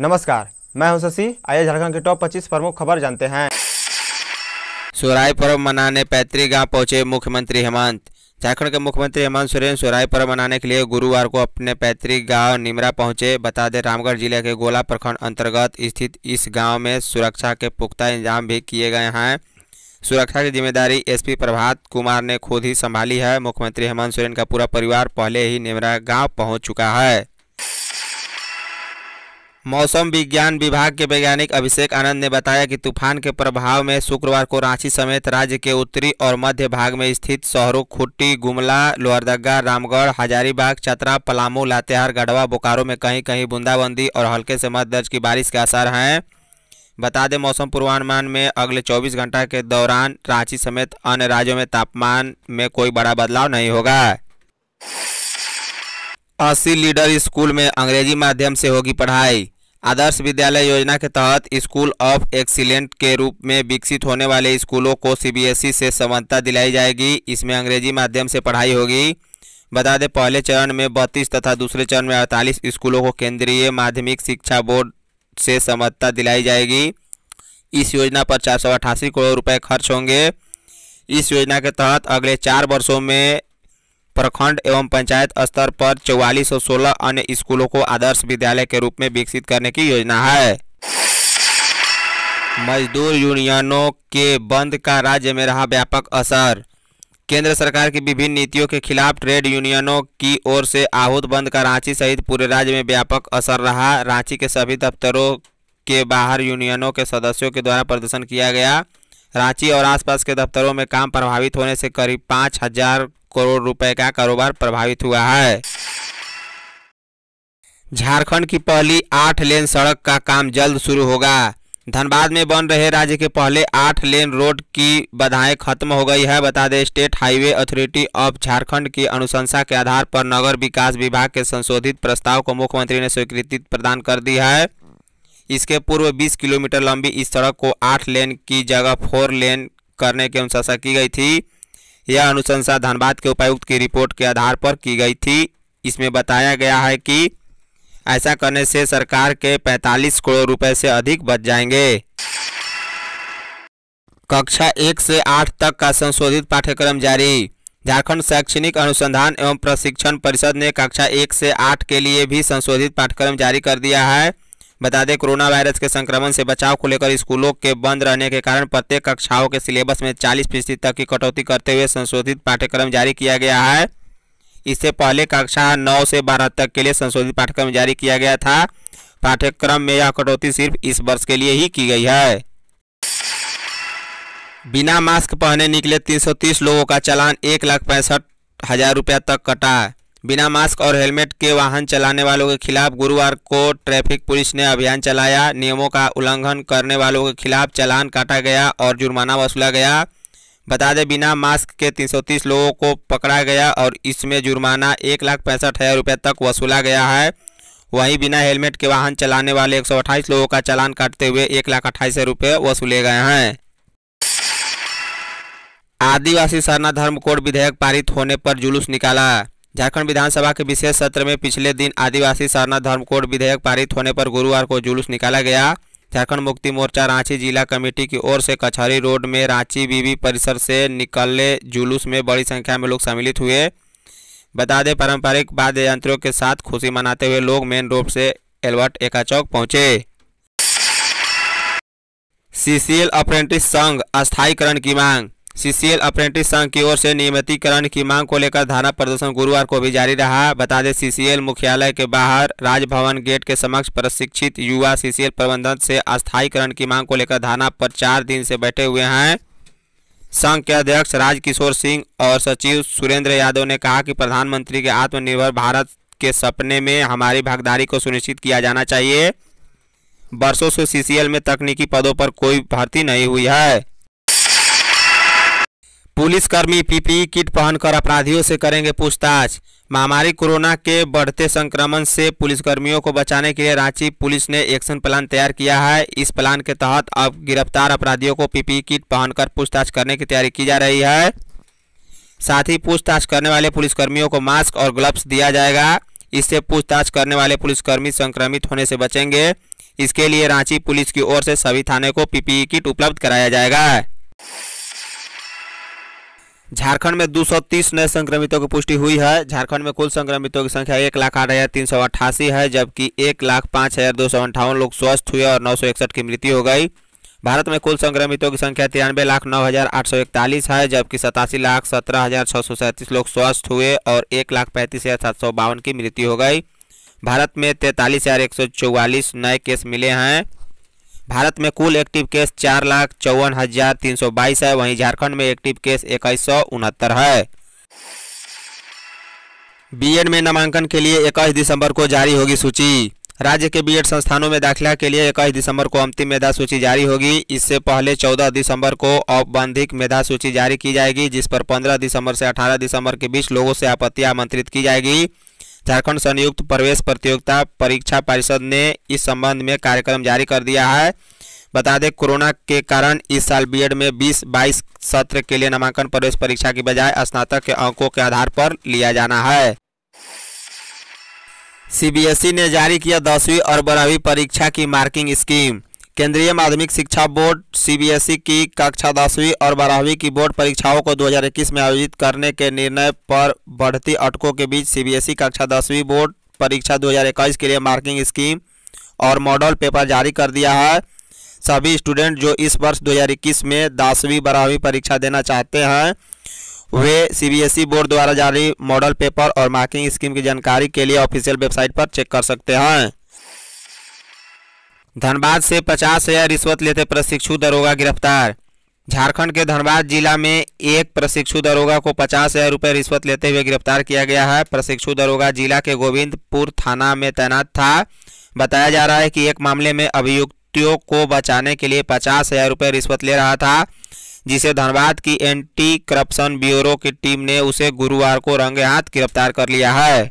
नमस्कार मैं हूं शशि आइए झारखंड के टॉप 25 प्रमुख खबर जानते हैं सोराय पर्व मनाने पैतृक गांव पहुंचे मुख्यमंत्री हेमंत झारखंड के मुख्यमंत्री हेमंत सोरेन सोराय पर्व मनाने के लिए गुरुवार को अपने पैतृक गांव निमरा पहुंचे बता दें रामगढ़ जिले के गोला प्रखंड अंतर्गत स्थित इस गाँव में सुरक्षा के पुख्ता इंतजाम भी किए गए हैं सुरक्षा की जिम्मेदारी एसपी प्रभात कुमार ने खुद ही संभाली है मुख्यमंत्री हेमंत सोरेन का पूरा परिवार पहले ही निमरा गाँव पहुँच चुका है मौसम विज्ञान विभाग के वैज्ञानिक अभिषेक आनंद ने बताया कि तूफान के प्रभाव में शुक्रवार को रांची समेत राज्य के उत्तरी और मध्य भाग में स्थित शहरों खुट्टी गुमला लोहरदगा रामगढ़ हजारीबाग चतरा पलामू लातेहार गढ़वा बोकारो में कहीं कहीं बूंदाबांदी और हल्के से मध्य दर्ज की बारिश के आसार हैं बता दें मौसम पूर्वानुमान में अगले चौबीस घंटा के दौरान रांची समेत अन्य राज्यों में तापमान में कोई बड़ा बदलाव नहीं होगा अस्सी लीडर स्कूल में अंग्रेजी माध्यम से होगी पढ़ाई आदर्श विद्यालय योजना के तहत स्कूल ऑफ एक्सीलेंट के रूप में विकसित होने वाले स्कूलों को सीबीएसई e से समानता दिलाई जाएगी इसमें अंग्रेजी माध्यम से पढ़ाई होगी बता दें पहले चरण में बत्तीस तथा दूसरे चरण में अड़तालीस स्कूलों को केंद्रीय माध्यमिक शिक्षा बोर्ड से समानता दिलाई जाएगी इस योजना पर चार करोड़ रुपये खर्च होंगे इस योजना के तहत अगले चार वर्षों में प्रखंड एवं पंचायत स्तर पर चौवालीस सौ सोलह अन्य स्कूलों को आदर्श विद्यालय के रूप में विकसित करने की योजना है मजदूर यूनियनों के बंद का राज्य में रहा व्यापक असर केंद्र सरकार की विभिन्न नीतियों के खिलाफ ट्रेड यूनियनों की ओर से आहूत बंद का रांची सहित पूरे राज्य में व्यापक असर रहा रांची के सभी दफ्तरों के बाहर यूनियनों के सदस्यों के द्वारा प्रदर्शन किया गया रांची और आसपास के दफ्तरों में काम प्रभावित होने से करीब पाँच हजार करोड़ रुपए का कारोबार प्रभावित हुआ है झारखंड की पहली आठ लेन सड़क का काम जल्द शुरू होगा धनबाद में बन रहे राज्य के पहले आठ लेन रोड की बाधाएं खत्म हो गई है बता दें state highway authority of Jharkhand की अनुशंसा के आधार पर नगर विकास विभाग के संशोधित प्रस्ताव को मुख्यमंत्री ने स्वीकृति प्रदान कर दी है इसके पूर्व 20 किलोमीटर लंबी इस सड़क को आठ लेन की जगह फोर लेन करने की अनुशंसा की गई थी यह अनुशंसा धनबाद के उपायुक्त की रिपोर्ट के आधार पर की गई थी इसमें बताया गया है कि ऐसा करने से सरकार के 45 करोड़ रुपए से अधिक बच जाएंगे कक्षा एक से आठ तक का संशोधित पाठ्यक्रम जारी झारखंड शैक्षणिक अनुसंधान एवं प्रशिक्षण परिषद ने कक्षा एक से आठ के लिए भी संशोधित पाठ्यक्रम जारी कर दिया है बता दें कोरोना वायरस के संक्रमण से बचाव को लेकर स्कूलों के बंद रहने के कारण प्रत्येक कक्षाओं के सिलेबस में चालीस फीसदी तक की कटौती करते हुए संशोधित पाठ्यक्रम जारी किया गया है इससे पहले कक्षा नौ से बारह तक के लिए संशोधित पाठ्यक्रम जारी किया गया था पाठ्यक्रम में यह कटौती सिर्फ इस वर्ष के लिए ही की गई है बिना मास्क पहने निकले 330 लोगों का चालान एक लाख पैंसठ हज़ार रुपया तक कटा बिना मास्क और हेलमेट के वाहन चलाने वालों के खिलाफ गुरुवार को ट्रैफिक पुलिस ने अभियान चलाया नियमों का उल्लंघन करने वालों के खिलाफ चालान काटा गया और जुर्माना वसूला गया बता दें बिना मास्क के 330 लोगों को पकड़ा गया और इसमें जुर्माना एक लाख पैंसठ हज़ार रुपये तक वसूला गया है वहीं बिना हेलमेट के वाहन चलाने वाले एक लोगों का चालान काटते हुए एक लाख अट्ठाईस हज़ार रुपये वसूले गए हैं आदिवासी सरना धर्म कोड विधेयक पारित होने पर जुलूस निकाला झारखंड विधानसभा के विशेष सत्र में पिछले दिन आदिवासी सरना धर्म कोड विधेयक पारित होने पर गुरुवार को जुलूस निकाला गया झारखंड मुक्ति मोर्चा रांची जिला कमेटी की ओर से कचहरी रोड में रांची बीवी परिसर से निकले जुलूस में बड़ी संख्या में लोग सम्मिलित हुए बता दें पारंपरिक वाद्य यंत्रों के साथ खुशी मनाते हुए लोग मेन रोड से एलवर्ट एका चौक पहुंचे सीसीएल अप्रेंटिस संघ अस्थायीकरण की मांग सीसीएल अप्रेंटिस संघ की ओर से नियमितीकरण की मांग को लेकर धारा प्रदर्शन गुरुवार को भी जारी रहा बता दें सीसीएल मुख्यालय के बाहर राजभवन गेट के समक्ष प्रशिक्षित युवा सीसीएल प्रबंधन से अस्थायीकरण की मांग को लेकर धारा पर चार दिन से बैठे हुए हैं संघ के अध्यक्ष राजकिशोर सिंह और सचिव सुरेंद्र यादव ने कहा कि प्रधानमंत्री के आत्मनिर्भर भारत के सपने में हमारी भागीदारी को सुनिश्चित किया जाना चाहिए वर्षों से सीसीएल में तकनीकी पदों पर कोई भर्ती नहीं हुई है पुलिसकर्मी पीपीई किट पहनकर अपराधियों से करेंगे पूछताछ महामारी कोरोना के बढ़ते संक्रमण से पुलिसकर्मियों को बचाने के लिए रांची पुलिस ने एक्शन प्लान तैयार किया है इस प्लान के तहत अब गिरफ्तार अपराधियों को पीपीई किट पहनकर पूछताछ करने की तैयारी की जा रही है साथ ही पूछताछ करने वाले पुलिसकर्मियों को मास्क और ग्लव्स दिया जाएगा इससे पूछताछ करने वाले पुलिसकर्मी संक्रमित होने से बचेंगे इसके लिए रांची पुलिस की ओर से सभी थाने को पीपीई किट उपलब्ध कराया जाएगा झारखंड में 230 नए संक्रमितों की पुष्टि हुई है झारखंड में कुल संक्रमितों की संख्या एक लाख आठ हज़ार तीन सौ अट्ठासी है जबकि एक लाख पाँच हज़ार दो सौ अंठावन लोग स्वस्थ हुए और नौ सौ इकसठ की मृत्यु हो गई भारत में कुल संक्रमितों की संख्या तिरानवे लाख नौ हज़ार आठ सौ इकतालीस है जबकि सतासी लाख सत्रह हज़ार छः सौ सैंतीस लोग स्वस्थ हुए और एक लाख पैंतीस हज़ार सात सौ बावन की मृत्यु हो गई भारत में तैंतालीस हज़ार एक सौ चौवालीस नए केस मिले हैं भारत में कुल एक्टिव केस चार लाख चौवन हजार तीन सौ बाईस है वहीं झारखंड में एक्टिव केस इक्कीस सौ उनहत्तर है बीएड में नामांकन के लिए इक्कीस दिसंबर को जारी होगी सूची राज्य के बीएड संस्थानों में दाखिला के लिए इक्कीस दिसंबर को अंतिम मेधा सूची जारी होगी इससे पहले 14 दिसंबर को औपबंधिक मेधा सूची जारी की जाएगी जिस पर 15 दिसंबर से 18 दिसंबर के बीच लोगों से आपत्ति आमंत्रित की जाएगी झारखंड संयुक्त प्रवेश प्रतियोगिता परीक्षा परिषद ने इस संबंध में कार्यक्रम जारी कर दिया है बता दें कोरोना के कारण इस साल बीएड में 20-22 सत्र के लिए नामांकन प्रवेश परीक्षा की बजाय स्नातक के अंकों के आधार पर लिया जाना है सीबीएसई e ने जारी किया दसवीं और बारहवीं परीक्षा की मार्किंग स्कीम केंद्रीय माध्यमिक शिक्षा बोर्ड सीबीएसई e की कक्षा दसवीं और बारहवीं की बोर्ड परीक्षाओं को 2021 में आयोजित करने के निर्णय पर बढ़ती अटकों के बीच सीबीएसई e कक्षा दसवीं बोर्ड परीक्षा 2021 के लिए मार्किंग स्कीम और मॉडल पेपर जारी कर दिया है सभी स्टूडेंट जो इस वर्ष 2021 में दसवीं बारहवीं परीक्षा देना चाहते हैं वे सी e बोर्ड द्वारा जारी मॉडल पेपर और मार्किंग स्कीम की जानकारी के लिए ऑफिशियल वेबसाइट पर चेक कर सकते हैं धनबाद से पचास हजार रिश्वत लेते प्रशिक्षु दरोगा गिरफ्तार झारखंड के धनबाद जिला में एक प्रशिक्षु दरोगा को पचास हजार रुपये रिश्वत लेते हुए गिरफ्तार किया गया है प्रशिक्षु दरोगा जिला के गोविंदपुर थाना में तैनात था बताया जा रहा है कि एक मामले में अभियुक्तियों को बचाने के लिए पचास हजार रुपये रिश्वत ले रहा था जिसे धनबाद की एंटी करप्शन ब्यूरो की टीम ने उसे गुरुवार को रंगे हाथ गिरफ्तार कर लिया है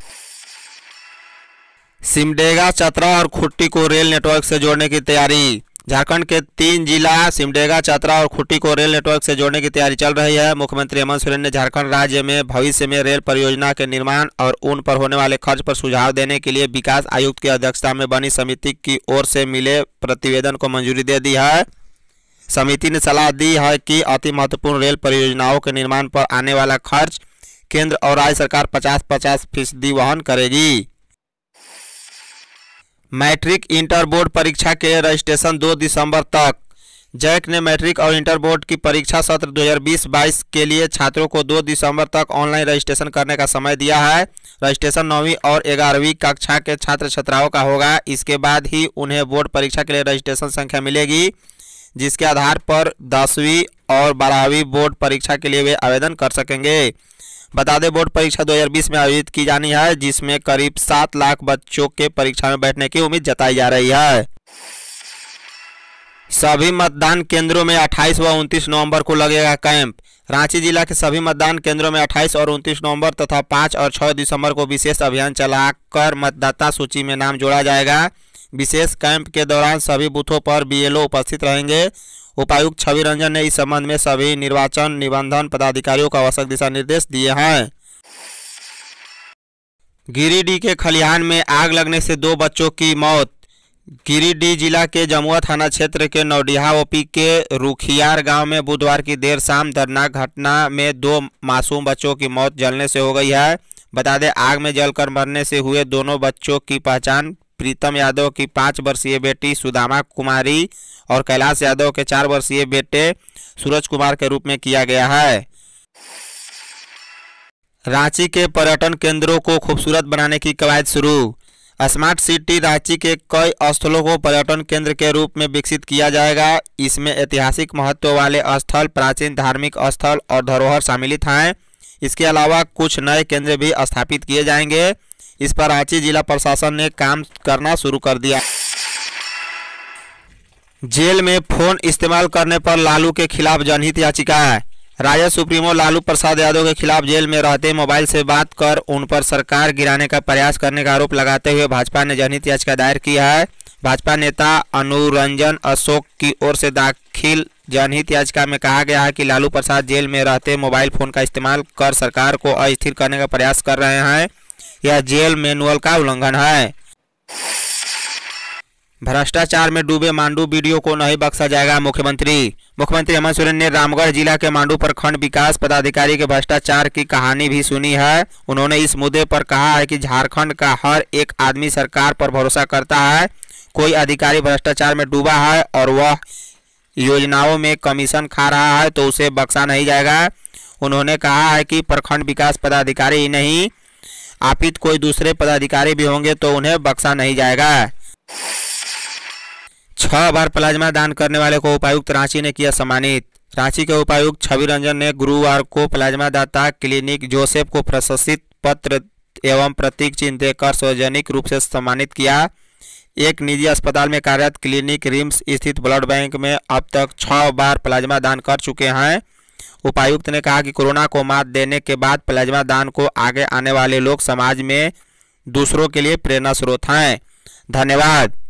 सिमडेगा चतरा और खुट्टी को रेल नेटवर्क से जोड़ने की तैयारी झारखंड के तीन जिला सिमडेगा चतरा और खुट्टी को रेल नेटवर्क से जोड़ने की तैयारी चल रही है मुख्यमंत्री हेमंत सोरेन ने झारखंड राज्य में भविष्य में रेल परियोजना के निर्माण और उन पर होने वाले खर्च पर सुझाव देने के लिए विकास आयुक्त की अध्यक्षता में बनी समिति की ओर से मिले प्रतिवेदन को मंजूरी दे दी है समिति ने सलाह दी है कि अति महत्वपूर्ण रेल परियोजनाओं के निर्माण पर आने वाला खर्च केंद्र और राज्य सरकार पचास पचास फीसदी वहन करेगी मैट्रिक इंटर बोर्ड परीक्षा के रजिस्ट्रेशन 2 दिसंबर तक जैक ने मैट्रिक और इंटर बोर्ड की परीक्षा सत्र 2020-22 के लिए छात्रों को 2 दिसंबर तक ऑनलाइन रजिस्ट्रेशन करने का समय दिया है रजिस्ट्रेशन नौवीं और ग्यारहवीं कक्षा के छात्र छात्राओं का होगा इसके बाद ही उन्हें बोर्ड परीक्षा के लिए रजिस्ट्रेशन संख्या मिलेगी जिसके आधार पर दसवीं और बारहवीं बोर्ड परीक्षा के लिए वे आवेदन कर सकेंगे बता दें बोर्ड परीक्षा 2020 में आयोजित की जानी है जिसमें करीब सात लाख बच्चों के परीक्षा में बैठने की उम्मीद जताई जा रही है सभी मतदान केंद्रों में 28 व 29 नवंबर को लगेगा कैंप रांची जिला के सभी मतदान केंद्रों में 28 और 29 नवंबर तथा 5 और 6 दिसंबर को विशेष अभियान चलाकर मतदाता सूची में नाम जोड़ा जाएगा विशेष कैंप के दौरान सभी बूथों पर बीएलओ उपस्थित रहेंगे उपायुक्त छवि रंजन ने इस संबंध में सभी निर्वाचन निबंधन पदाधिकारियों को आवश्यक दिशा निर्देश दिए हैं गिरिडीह के खलिहान में आग लगने से दो बच्चों की मौत गिरिडीह जिला के जमुआ थाना क्षेत्र के नौडिहा ओपी के रुखियार गांव में बुधवार की देर शाम दर्दनाक घटना में दो मासूम बच्चों की मौत जलने से हो गई है बता दें आग में जलकर मरने से हुए दोनों बच्चों की पहचान प्रीतम यादव की पाँच वर्षीय बेटी सुदामा कुमारी और कैलाश यादव के चार वर्षीय बेटे सूरज कुमार के रूप में किया गया है रांची के पर्यटन केंद्रों को खूबसूरत बनाने की कवायद शुरू स्मार्ट सिटी रांची के कई स्थलों को पर्यटन केंद्र के रूप में विकसित किया जाएगा इसमें ऐतिहासिक महत्व वाले स्थल प्राचीन धार्मिक स्थल और धरोहर सम्मिलित हैं इसके अलावा कुछ नए केंद्र भी स्थापित किए जाएंगे इस पर रांची जिला प्रशासन ने काम करना शुरू कर दिया जेल में फोन इस्तेमाल करने पर लालू के खिलाफ जनहित याचिका है राजद सुप्रीमो लालू प्रसाद यादव के खिलाफ जेल में रहते मोबाइल से बात कर उन पर सरकार गिराने का प्रयास करने का आरोप लगाते हुए भाजपा ने जनहित याचिका दायर की है भाजपा नेता अनुरंजन अशोक की ओर से दाखिल जनहित याचिका में कहा गया है कि लालू प्रसाद जेल में रहते मोबाइल फोन का इस्तेमाल कर सरकार को अस्थिर करने का प्रयास कर रहे हैं यह जेल मैनुअल का उल्लंघन है भ्रष्टाचार में डूबे मांडू बीडीओ को नहीं बख्शा जाएगा मुख्यमंत्री मुख्यमंत्री हेमंत सोरेन ने रामगढ़ जिला के मांडू प्रखंड विकास पदाधिकारी के भ्रष्टाचार की कहानी भी सुनी है उन्होंने इस मुद्दे पर कहा है कि झारखंड का हर एक आदमी सरकार पर भरोसा करता है कोई अधिकारी भ्रष्टाचार में डूबा है और वह योजनाओं में कमीशन खा रहा है तो उसे बख्शा नहीं जाएगा उन्होंने कहा है कि प्रखंड विकास पदाधिकारी ही नहीं आपित कोई दूसरे पदाधिकारी भी होंगे तो उन्हें बख्शा नहीं जाएगा छह बार प्लाज्मा दान करने वाले को उपायुक्त रांची ने किया सम्मानित रांची के उपायुक्त छवि रंजन ने गुरुवार को प्लाज्मा दाता क्लिनिक जोसेफ को प्रशंसित पत्र एवं प्रतीक चिन्ह देकर सार्वजनिक रूप से सम्मानित किया एक निजी अस्पताल में कार्यरत क्लिनिक रिम्स स्थित ब्लड बैंक में अब तक छः बार प्लाज्मा दान कर चुके हैं उपायुक्त ने कहा कि कोरोना को मात देने के बाद प्लाज्मा दान को आगे आने वाले लोग समाज में दूसरों के लिए प्रेरणा स्रोत हैं धन्यवाद